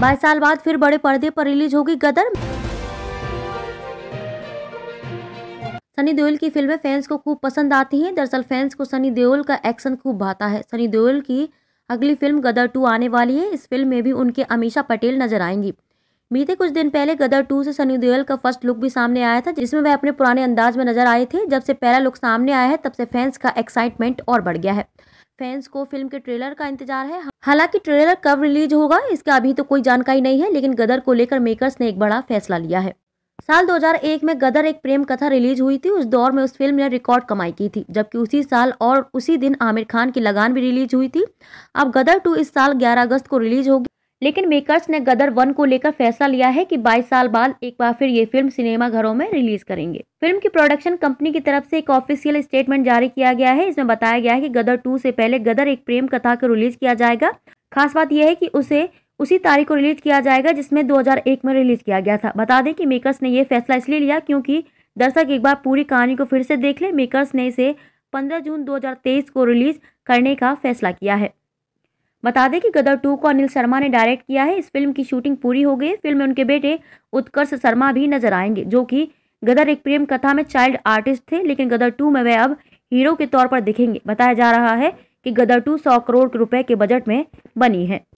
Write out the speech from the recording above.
बाईस साल बाद फिर बड़े पर्दे पर रिलीज होगी गदर सनी देओल की फिल्में फैंस को खूब पसंद आती हैं दरअसल फैंस को सनी देओल का एक्शन खूब भाता है सनी देओल की अगली फिल्म गदर टू आने वाली है इस फिल्म में भी उनके अमीषा पटेल नजर आएंगी बीते कुछ दिन पहले गदर टू से सनी देओल का फर्स्ट लुक भी सामने आया था जिसमें वह अपने पुराने अंदाज में नजर आए थे जब से पहला लुक सामने आया है तब से फैंस का एक्साइटमेंट और बढ़ गया है फैंस को फिल्म के ट्रेलर का इंतजार है हालांकि ट्रेलर कब रिलीज होगा इसका अभी तो कोई जानकारी नहीं है लेकिन गदर को लेकर मेकर्स ने एक बड़ा फैसला लिया है साल 2001 में गदर एक प्रेम कथा रिलीज हुई थी उस दौर में उस फिल्म ने रिकॉर्ड कमाई की थी जबकि उसी साल और उसी दिन आमिर खान की लगान भी रिलीज हुई थी अब गदर टू इस साल ग्यारह अगस्त को रिलीज होगी लेकिन मेकर्स ने गदर वन को लेकर फैसला लिया है कि 22 साल बाद एक बार फिर ये फिल्म सिनेमाघरों में रिलीज करेंगे फिल्म की प्रोडक्शन कंपनी की तरफ से एक ऑफिशियल स्टेटमेंट जारी किया गया है इसमें बताया गया है कि गदर टू से पहले गदर एक प्रेम कथा को रिलीज किया जाएगा खास बात यह है कि उसे उसी तारीख को रिलीज किया जाएगा जिसमें दो में रिलीज किया गया था बता दें कि मेकर्स ने यह फैसला इसलिए लिया क्योंकि दर्शक एक बार पूरी कहानी को फिर से देख ले मेकर्स ने इसे पंद्रह जून दो को रिलीज करने का फैसला किया है बता दें कि गदर टू को अनिल शर्मा ने डायरेक्ट किया है इस फिल्म की शूटिंग पूरी हो गई फिल्म में उनके बेटे उत्कर्ष शर्मा भी नजर आएंगे जो कि गदर एक प्रेम कथा में चाइल्ड आर्टिस्ट थे लेकिन गदर टू में वे अब हीरो के तौर पर दिखेंगे बताया जा रहा है कि गदर टू सौ करोड़ रुपए के बजट में बनी है